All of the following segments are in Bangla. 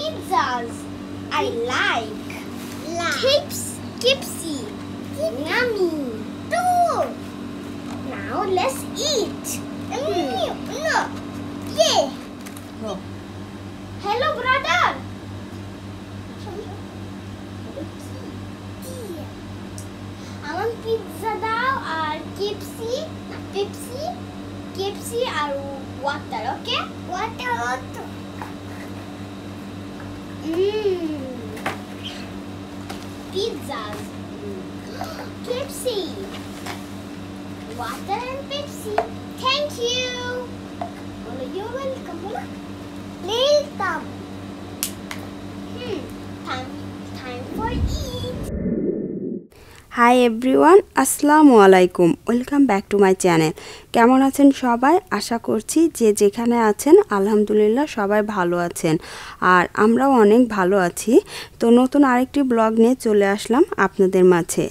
pizzas. I like. like. Kips, Kipsy. Yummy. Too. Now let's eat. Mm. Look. Yeah. Hello, brother. আমার পিৎজা now? আর কিপসি পেপসি KFC আর water? Okay. Water, water. Mmm. Pizzas. Pepsi. Water and Pepsi. Thank you. Well, oh, you're welcome. come. Hi everyone আসসালামু আলাইকুম welcome back to my channel কেমন আছেন সবাই আশা করছি যে যেখানে আছেন আলহামদুলিল্লাহ সবাই ভালো আছেন আর আমরাও অনেক ভালো আছি তো নতুন আরেকটি ব্লগ নিয়ে চলে আসলাম আপনাদের মাঝে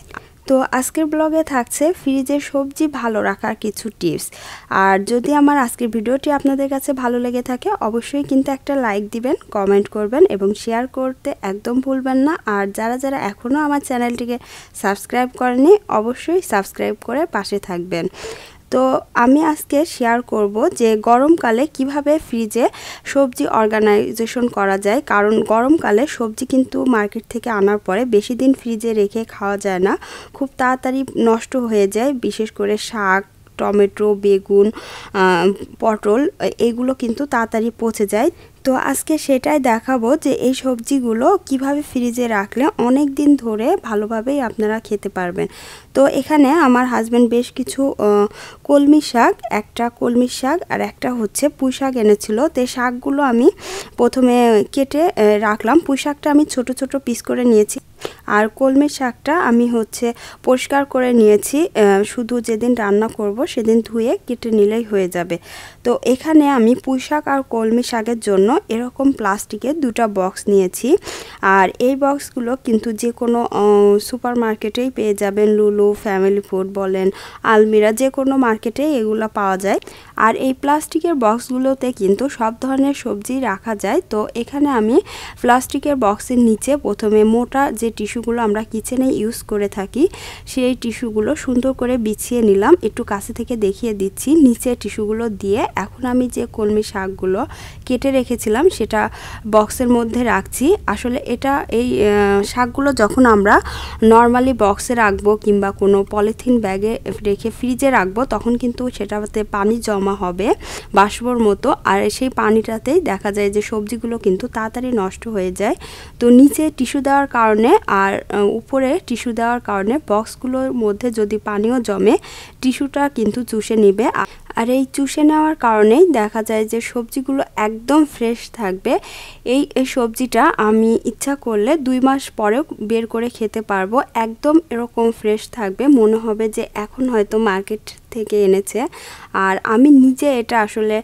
তো আজকের ব্লগে থাকছে ফ্রিজে সবজি ভালো রাখার কিছু টিপস আর যদি আমার আজকের ভিডিওটি আপনাদের কাছে ভালো লেগে থাকে অবশ্যই কিন্তু একটা লাইক দিবেন কমেন্ট করবেন এবং শেয়ার করতে একদম ভুলবেন না আর যারা যারা এখনও আমার চ্যানেলটিকে সাবস্ক্রাইব করেনি অবশ্যই সাবস্ক্রাইব করে পাশে থাকবেন তো আমি আজকে শেয়ার করব যে গরমকালে কিভাবে ফ্রিজে সবজি অর্গানাইজেশন করা যায় কারণ গরমকালে সবজি কিন্তু মার্কেট থেকে আনার পরে বেশি দিন ফ্রিজে রেখে খাওয়া যায় না খুব তাড়াতাড়ি নষ্ট হয়ে যায় বিশেষ করে শাক টমেটো বেগুন পটল এগুলো কিন্তু তাড়াতাড়ি পচে যায় তো আজকে সেটাই দেখাবো যে এই সবজিগুলো কিভাবে ফ্রিজে রাখলে অনেক দিন ধরে ভালোভাবেই আপনারা খেতে পারবেন তো এখানে আমার হাজব্যান্ড বেশ কিছু কলমি শাক একটা কলমি শাক আর একটা হচ্ছে পুঁই শাক এনেছিল তো শাকগুলো আমি প্রথমে কেটে রাখলাম পুঁই শাকটা আমি ছোট ছোট পিস করে নিয়েছি আর কলমের শাকটা আমি হচ্ছে পরিষ্কার করে নিয়েছি শুধু যেদিন রান্না করব সেদিন ধুয়ে কেটে নিলেই হয়ে যাবে তো এখানে আমি পুঁই শাক আর কলমি শাকের জন্য এরকম প্লাস্টিকের দুটো বক্স নিয়েছি আর এই বক্সগুলো কিন্তু যে কোনো সুপার মার্কেটেই পেয়ে যাবেন লুলু ফ্যামিলি ফুড বলেন আলমিরা যে কোনো মার্কেটে এগুলো পাওয়া যায় আর এই প্লাস্টিকের বক্সগুলোতে কিন্তু সব ধরনের সবজি রাখা যায় তো এখানে আমি প্লাস্টিকের বক্সের নিচে প্রথমে মোটা যে টিস্যুগুলো আমরা কিচেনে ইউজ করে থাকি সেই টিস্যুগুলো সুন্দর করে বিছিয়ে নিলাম একটু কাছে থেকে দেখিয়ে দিচ্ছি নিচে টিস্যুগুলো দিয়ে এখন আমি যে কলমি শাকগুলো কেটে রেখেছিলাম সেটা বক্সের মধ্যে রাখছি আসলে এটা এই শাকগুলো যখন আমরা নর্মালি বক্সে রাখবো কিংবা কোনো পলিথিন ব্যাগে রেখে ফ্রিজে রাখবো তখন কিন্তু সেটাতে পানি জমা জমা হবে বাষ্পর মতো আর সেই পানিটাতেই দেখা যায় যে সবজিগুলো কিন্তু তাড়াতাড়ি নষ্ট হয়ে যায় তো নিচে টিস্যু দেওয়ার কারণে আর উপরে টিস্যু দেওয়ার কারণে বক্সগুলোর মধ্যে যদি পানিও জমে টিস্যুটা কিন্তু চুষে নেবে আর এই চুষে নেওয়ার কারণেই দেখা যায় যে সবজিগুলো একদম ফ্রেশ থাকবে এই সবজিটা আমি ইচ্ছা করলে দুই মাস পরেও বের করে খেতে পারবো একদম এরকম ফ্রেশ থাকবে মনে হবে যে এখন হয়তো মার্কেট থেকে এনেছে আর আমি নিজে এটা আসলে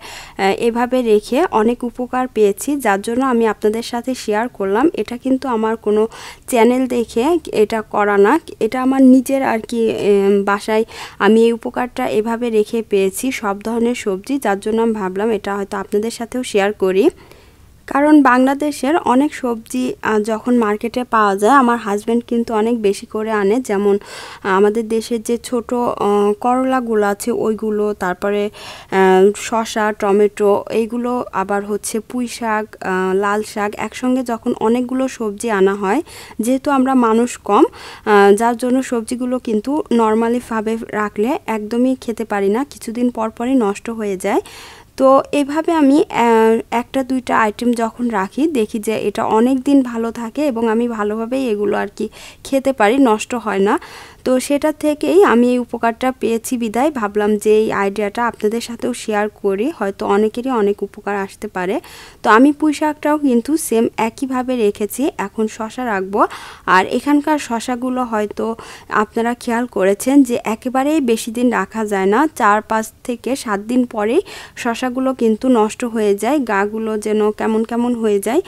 এভাবে রেখে অনেক উপকার পেয়েছি যার জন্য আমি আপনাদের সাথে শেয়ার করলাম এটা কিন্তু আমার কোনো চ্যানেল দেখে এটা করা না এটা আমার নিজের আর কি বাসায় আমি এই উপকারটা এভাবে রেখে পেয়েছি সব ধরনের সবজি যার জন্য আমি ভাবলাম এটা হয়তো আপনাদের সাথেও শেয়ার করি কারণ বাংলাদেশের অনেক সবজি যখন মার্কেটে পাওয়া যায় আমার হাজব্যান্ড কিন্তু অনেক বেশি করে আনে যেমন আমাদের দেশের যে ছোট করলাগুলো আছে ওইগুলো তারপরে শশা টমেটো এইগুলো আবার হচ্ছে পুঁই শাক লাল শাক একসঙ্গে যখন অনেকগুলো সবজি আনা হয় যেহেতু আমরা মানুষ কম যার জন্য সবজিগুলো কিন্তু নর্মালিভাবে রাখলে একদমই খেতে পারি না কিছুদিন পর পরই নষ্ট হয়ে যায় তো এভাবে আমি একটা দুইটা আইটেম যখন রাখি দেখি যে এটা অনেক দিন ভালো থাকে এবং আমি ভালোভাবেই এগুলো আর কি খেতে পারি নষ্ট হয় না তো সেটা থেকেই আমি এই উপকারটা পেয়েছি বিদায় ভাবলাম যে এই আইডিয়াটা আপনাদের সাথেও শেয়ার করি হয়তো অনেকেরই অনেক উপকার আসতে পারে তো আমি পুঁই শাকটাও কিন্তু সেম একইভাবে রেখেছি এখন শশা রাখবো আর এখানকার শশাগুলো হয়তো আপনারা খেয়াল করেছেন যে একেবারেই বেশি দিন রাখা যায় না চার পাঁচ থেকে সাত দিন পরেই শশাগুলো কিন্তু নষ্ট হয়ে যায় গাগুলো যেন কেমন কেমন হয়ে যায়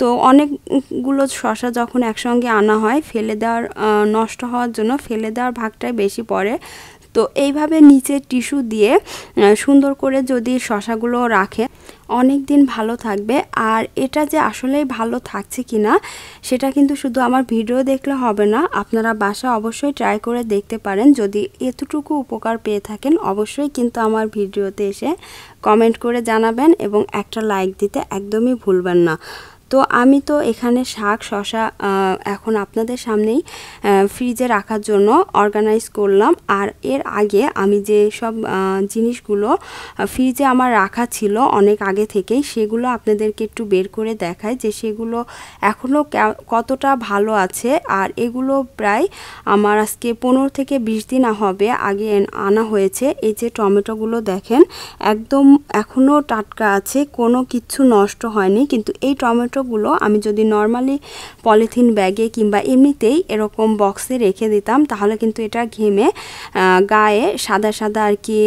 তো অনেকগুলো শশা যখন একসঙ্গে আনা হয় ফেলে দেওয়ার নষ্ট হওয়ার জন্য ফেলে ফেলে দেওয়ার ভাগটাই বেশি পড়ে তো এইভাবে নিচে টিস্যু দিয়ে সুন্দর করে যদি শশাগুলো রাখে অনেক দিন ভালো থাকবে আর এটা যে আসলেই ভালো থাকছে কি না সেটা কিন্তু শুধু আমার ভিডিও দেখলে হবে না আপনারা বাসা অবশ্যই ট্রাই করে দেখতে পারেন যদি এতটুকু উপকার পেয়ে থাকেন অবশ্যই কিন্তু আমার ভিডিওতে এসে কমেন্ট করে জানাবেন এবং একটা লাইক দিতে একদমই ভুলবেন না তো আমি তো এখানে শাক শশা এখন আপনাদের সামনেই ফ্রিজে রাখার জন্য অর্গানাইজ করলাম আর এর আগে আমি যে সব জিনিসগুলো ফ্রিজে আমার রাখা ছিল অনেক আগে থেকেই সেগুলো আপনাদেরকে একটু বের করে দেখায় যে সেগুলো এখনও কতটা ভালো আছে আর এগুলো প্রায় আমার আজকে পনেরো থেকে বিশ দিন হবে আগে আনা হয়েছে এই যে টমেটোগুলো দেখেন একদম এখনও টাটকা আছে কোনো কিছু নষ্ট হয়নি কিন্তু এই টমেটো টমেটোগুলো আমি যদি নর্মালি পলিথিন ব্যাগে কিংবা এমনিতেই এরকম বক্সে রেখে দিতাম তাহলে কিন্তু এটা ঘেমে গায়ে সাদা সাদা আর কি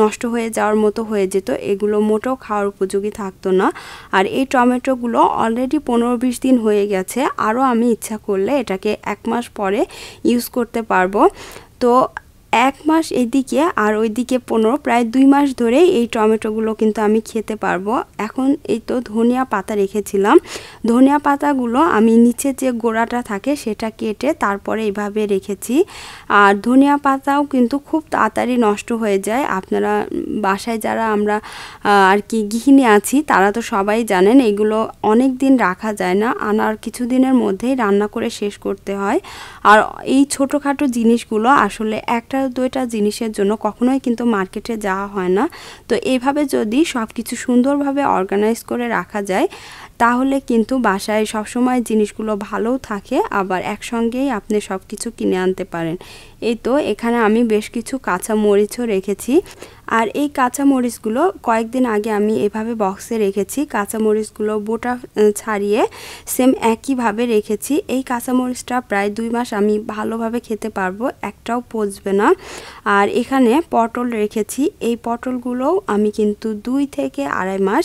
নষ্ট হয়ে যাওয়ার মতো হয়ে যেত এগুলো মোটেও খাওয়ার উপযোগী থাকতো না আর এই টমেটোগুলো অলরেডি পনেরো বিশ দিন হয়ে গেছে আরও আমি ইচ্ছা করলে এটাকে এক মাস পরে ইউজ করতে পারবো তো এক মাস এদিকে আর ওইদিকে পনেরো প্রায় দুই মাস ধরে এই টমেটোগুলো কিন্তু আমি খেতে পারবো এখন এই তো ধনিয়া পাতা রেখেছিলাম ধনিয়া পাতাগুলো আমি নিচে যে গোড়াটা থাকে সেটা কেটে তারপরে এইভাবে রেখেছি আর ধনিয়া পাতাও কিন্তু খুব তাড়াতাড়ি নষ্ট হয়ে যায় আপনারা বাসায় যারা আমরা আর কি গৃহিণী আছি তারা তো সবাই জানেন এগুলো অনেক দিন রাখা যায় না আনার কিছু দিনের মধ্যেই রান্না করে শেষ করতে হয় আর এই ছোটোখাটো জিনিসগুলো আসলে একটা দুইটা জিনিসের জন্য কখনোই কিন্তু মার্কেটে যাওয়া হয় না তো এইভাবে যদি সব কিছু সুন্দরভাবে অর্গানাইজ করে রাখা যায় তাহলে কিন্তু বাসায় সবসময় জিনিসগুলো ভালোও থাকে আবার একসঙ্গেই আপনি সব কিছু কিনে আনতে পারেন এই তো এখানে আমি বেশ কিছু কাঁচা মরিচও রেখেছি আর এই কাঁচা মরিচগুলো কয়েকদিন আগে আমি এভাবে বক্সে রেখেছি কাঁচা মরিচগুলো বোটা ছাড়িয়ে সেম একইভাবে রেখেছি এই কাঁচা মরিচটা প্রায় দুই মাস আমি ভালোভাবে খেতে পারবো একটাও পচবে না আর এখানে পটল রেখেছি এই পটলগুলোও আমি কিন্তু দুই থেকে আড়াই মাস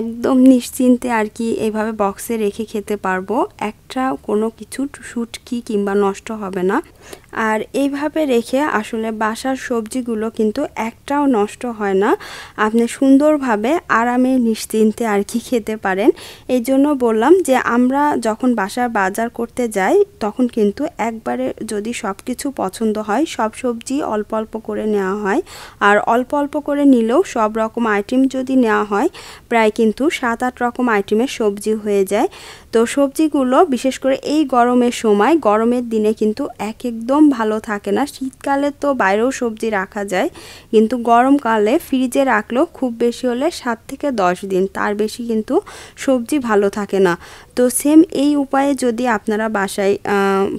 একদম নিশ্চিন্তে আর কি এভাবে বক্সে রেখে খেতে পারবো একটা কোনো কিছু শুটকি কিংবা নষ্ট হবে না আর এইভাবে রেখে আসলে বাসার সবজিগুলো কিন্তু একটাও নষ্ট হয় না আপনি সুন্দরভাবে আরামে নিশ্চিন্তে আর কি খেতে পারেন এই জন্য বললাম যে আমরা যখন বাসার বাজার করতে যাই তখন কিন্তু একবারে যদি সব কিছু পছন্দ হয় সব সবজি অল্প অল্প করে নেওয়া হয় আর অল্প অল্প করে নিলেও সব রকম আইটেম যদি নেওয়া হয় প্রায় কিন্তু সাত আট রকম আইটেমের সবজি হয়ে যায় তো সবজিগুলো বিশেষ করে এই গরমের সময় গরমের দিনে কিন্তু এক একদম ভালো থাকে না শীতকালে তো বাইরেও সবজি রাখা যায় কিন্তু গরমকালে ফ্রিজে রাখলেও খুব বেশি হলে সাত থেকে দশ দিন তার বেশি কিন্তু সবজি ভালো থাকে না তো সেম এই উপায়ে যদি আপনারা বাসায়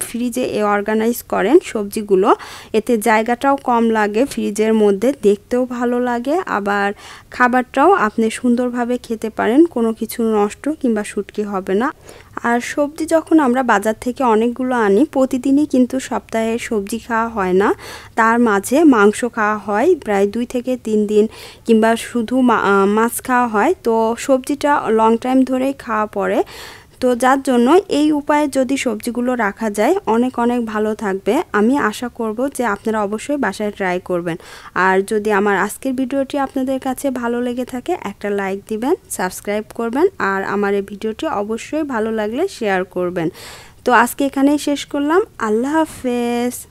ফ্রিজে এ অর্গানাইজ করেন সবজিগুলো এতে জায়গাটাও কম লাগে ফ্রিজের মধ্যে দেখতেও ভালো লাগে আবার খাবারটাও আপনি সুন্দরভাবে খেতে পারেন কোনো কিছু নষ্ট কিংবা সুটকি হবে না আর সবজি যখন আমরা বাজার থেকে অনেকগুলো আনি প্রতিদিনই কিন্তু সপ্তাহে সবজি খাওয়া হয় না তার মাঝে মাংস খাওয়া হয় প্রায় দুই থেকে তিন দিন কিংবা শুধু মাছ খাওয়া হয় তো সবজিটা লং টাইম ধরেই খাওয়া পড়ে তো যার জন্য এই উপায়ে যদি সবজিগুলো রাখা যায় অনেক অনেক ভালো থাকবে আমি আশা করব যে আপনারা অবশ্যই বাসায় ট্রাই করবেন আর যদি আমার আজকের ভিডিওটি আপনাদের কাছে ভালো লেগে থাকে একটা লাইক দিবেন সাবস্ক্রাইব করবেন আর আমার এই ভিডিওটি অবশ্যই ভালো লাগলে শেয়ার করবেন তো আজকে এখানেই শেষ করলাম আল্লাহ হাফেজ